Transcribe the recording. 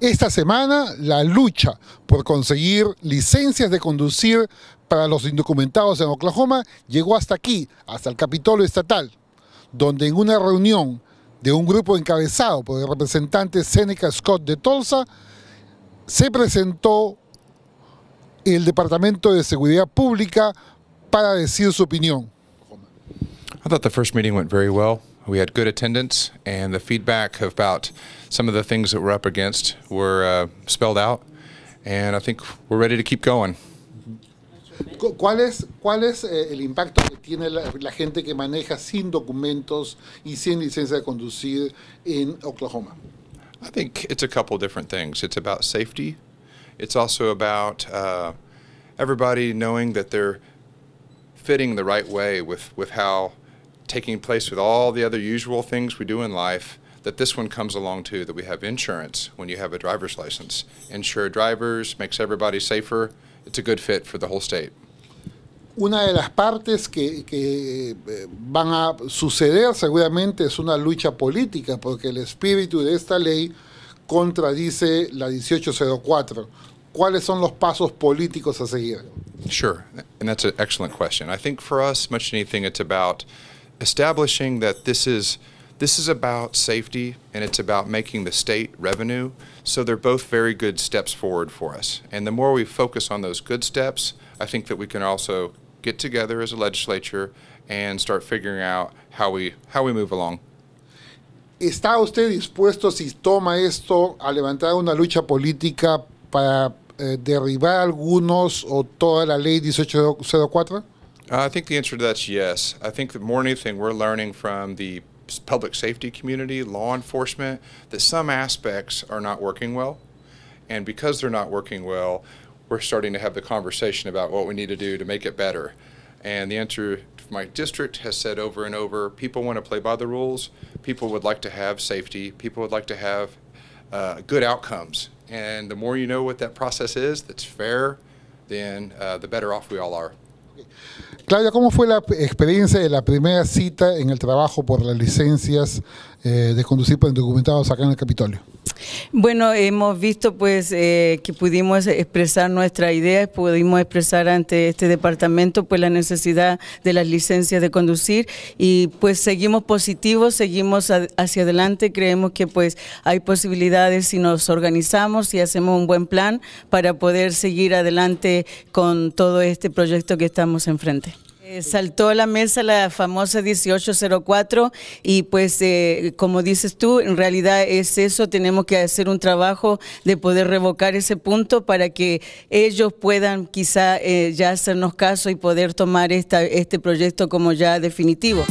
Esta semana, la lucha por conseguir licencias de conducir para los indocumentados en Oklahoma llegó hasta aquí, hasta el Capitolio Estatal, donde en una reunión de un grupo encabezado por el representante Seneca Scott de Tulsa, se presentó el Departamento de Seguridad Pública para decir su opinión. I thought the first meeting went very well. we had good attendance, and the feedback about some of the things that we're up against were uh, spelled out, and I think we're ready to keep going. ¿Cuál es, cuál es eh, el impacto que tiene la, la, gente que maneja sin documentos y sin licencia de conducir en Oklahoma? I think it's a couple different things. It's about safety. It's also about uh, everybody knowing that they're fitting the right way with, with how taking place with all the other usual things we do in life, that this one comes along too, that we have insurance when you have a driver's license. Insure drivers, makes everybody safer. It's a good fit for the whole state. Una de las partes que, que eh, van a suceder seguramente es una lucha política, porque el espíritu de esta ley contradice la 1804. ¿Cuáles son los pasos políticos a seguir? Sure, and that's an excellent question. I think for us, much anything, it's about establishing that this is this is about safety and it's about making the state revenue. So they're both very good steps forward for us. And the more we focus on those good steps, I think that we can also get together as a legislature and start figuring out how we how we move along. ¿Está usted dispuesto si toma esto a levantar una lucha política para eh, derribar algunos o toda la ley 1804? Uh, I think the answer to that's yes. I think the more than anything, we're learning from the public safety community, law enforcement, that some aspects are not working well. And because they're not working well, we're starting to have the conversation about what we need to do to make it better. And the answer my district has said over and over people want to play by the rules, people would like to have safety, people would like to have uh, good outcomes. And the more you know what that process is that's fair, then uh, the better off we all are. Claudia, ¿cómo fue la experiencia de la primera cita en el trabajo por las licencias eh, de conducir para indocumentados acá en el Capitolio? Bueno, hemos visto pues eh, que pudimos expresar nuestra idea, pudimos expresar ante este departamento pues la necesidad de las licencias de conducir y pues seguimos positivos, seguimos hacia adelante, creemos que pues hay posibilidades si nos organizamos y si hacemos un buen plan para poder seguir adelante con todo este proyecto que estamos enfrente. Eh, saltó a la mesa la famosa 1804 y pues eh, como dices tú, en realidad es eso, tenemos que hacer un trabajo de poder revocar ese punto para que ellos puedan quizá eh, ya hacernos caso y poder tomar esta, este proyecto como ya definitivo.